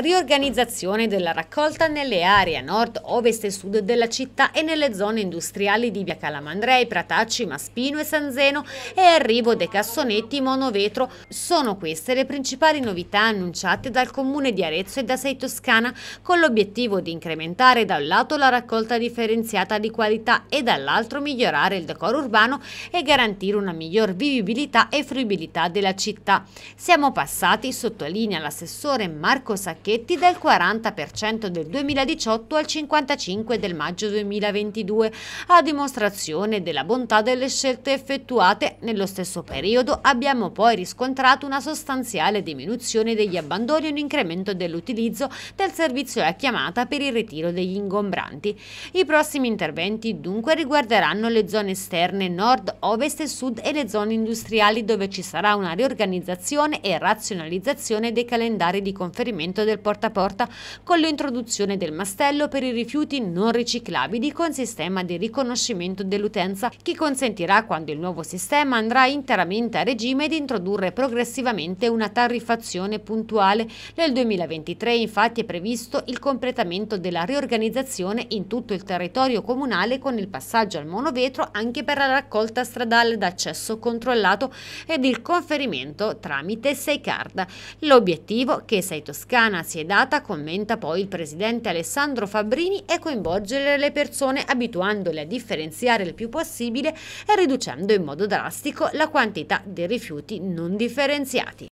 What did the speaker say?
riorganizzazione della raccolta nelle aree nord, ovest e sud della città e nelle zone industriali di Via Calamandrei, Pratacci, Maspino e San Zeno e arrivo dei cassonetti monovetro. Sono queste le principali novità annunciate dal Comune di Arezzo e da Sei Toscana con l'obiettivo di incrementare da un lato la raccolta differenziata di qualità e dall'altro migliorare il decoro urbano e garantire una miglior vivibilità e fruibilità della città. Siamo passati, sottolinea l'assessore Marco Sacchetti, pacchetti dal 40% del 2018 al 55% del maggio 2022, a dimostrazione della bontà delle scelte effettuate. Nello stesso periodo abbiamo poi riscontrato una sostanziale diminuzione degli abbandoni e un incremento dell'utilizzo del servizio a chiamata per il ritiro degli ingombranti. I prossimi interventi dunque riguarderanno le zone esterne nord, ovest e sud e le zone industriali dove ci sarà una riorganizzazione e razionalizzazione dei calendari di conferimento del del porta a porta con l'introduzione del mastello per i rifiuti non riciclabili con sistema di riconoscimento dell'utenza che consentirà quando il nuovo sistema andrà interamente a regime di introdurre progressivamente una tariffazione puntuale. Nel 2023 infatti è previsto il completamento della riorganizzazione in tutto il territorio comunale con il passaggio al monovetro anche per la raccolta stradale d'accesso controllato ed il conferimento tramite Seicard. L'obiettivo che Sei Toscana si è data, commenta poi il presidente Alessandro Fabrini, è coinvolgere le persone abituandole a differenziare il più possibile e riducendo in modo drastico la quantità dei rifiuti non differenziati.